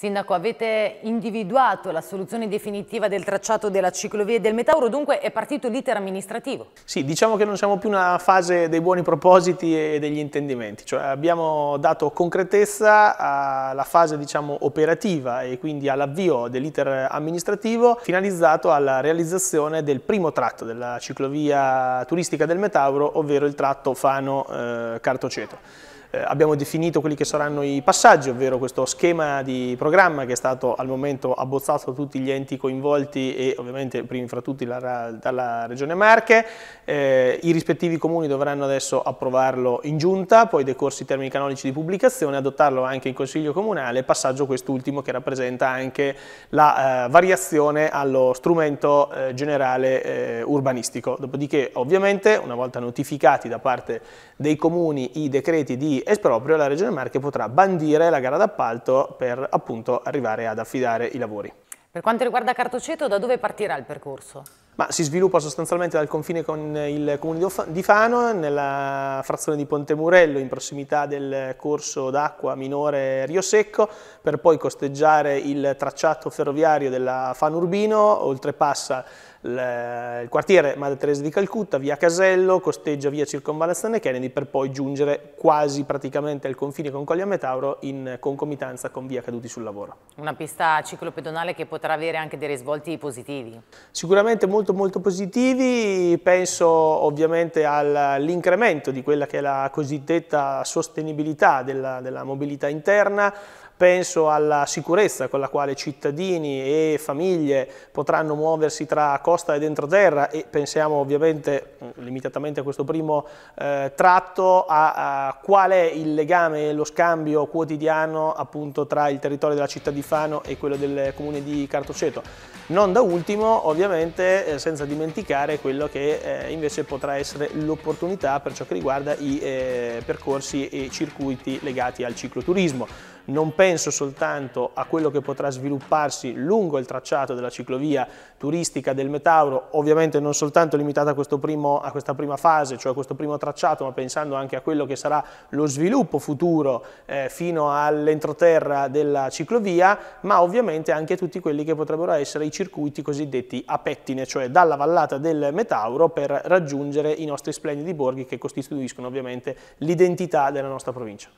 Sindaco, avete individuato la soluzione definitiva del tracciato della ciclovia e del Metauro, dunque è partito l'iter amministrativo. Sì, diciamo che non siamo più nella fase dei buoni propositi e degli intendimenti, cioè abbiamo dato concretezza alla fase diciamo, operativa e quindi all'avvio dell'iter amministrativo finalizzato alla realizzazione del primo tratto della ciclovia turistica del Metauro, ovvero il tratto Fano-Cartoceto. Eh, eh, abbiamo definito quelli che saranno i passaggi, ovvero questo schema di programma che è stato al momento abbozzato da tutti gli enti coinvolti e ovviamente primi fra tutti la, dalla Regione Marche. Eh, I rispettivi comuni dovranno adesso approvarlo in giunta, poi decorsi i termini canonici di pubblicazione, adottarlo anche in Consiglio Comunale, passaggio quest'ultimo che rappresenta anche la eh, variazione allo strumento eh, generale eh, urbanistico. Dopodiché ovviamente una volta notificati da parte dei comuni i decreti di di esproprio la Regione Marche potrà bandire la gara d'appalto per appunto arrivare ad affidare i lavori. Per quanto riguarda Cartoceto, da dove partirà il percorso? Ma si sviluppa sostanzialmente dal confine con il comune di Fano, nella frazione di Ponte Murello, in prossimità del corso d'acqua minore Rio Secco, per poi costeggiare il tracciato ferroviario della Fano Urbino, oltrepassa il quartiere Madre Teresa di Calcutta, via Casello, costeggia via Circonvallazione Kennedy per poi giungere quasi praticamente al confine con Coglia Metauro in concomitanza con via Caduti sul Lavoro. Una pista ciclopedonale che potrà avere anche dei risvolti positivi? Sicuramente molto molto positivi, penso ovviamente all'incremento di quella che è la cosiddetta sostenibilità della, della mobilità interna, Penso alla sicurezza con la quale cittadini e famiglie potranno muoversi tra costa e entroterra e pensiamo ovviamente, mm, limitatamente a questo primo eh, tratto, a, a, qual è il legame e lo scambio quotidiano appunto tra il territorio della città di Fano e quello del comune di Cartoceto. Non da ultimo ovviamente eh, senza dimenticare quello che eh, invece potrà essere l'opportunità per ciò che riguarda i eh, percorsi e circuiti legati al cicloturismo non penso soltanto a quello che potrà svilupparsi lungo il tracciato della ciclovia turistica del Metauro, ovviamente non soltanto limitata a, primo, a, questa prima fase, cioè a questo primo tracciato, ma pensando anche a quello che sarà lo sviluppo futuro eh, fino all'entroterra della ciclovia, ma ovviamente anche a tutti quelli che potrebbero essere i circuiti cosiddetti a pettine, cioè dalla vallata del Metauro per raggiungere i nostri splendidi borghi che costituiscono ovviamente l'identità della nostra provincia.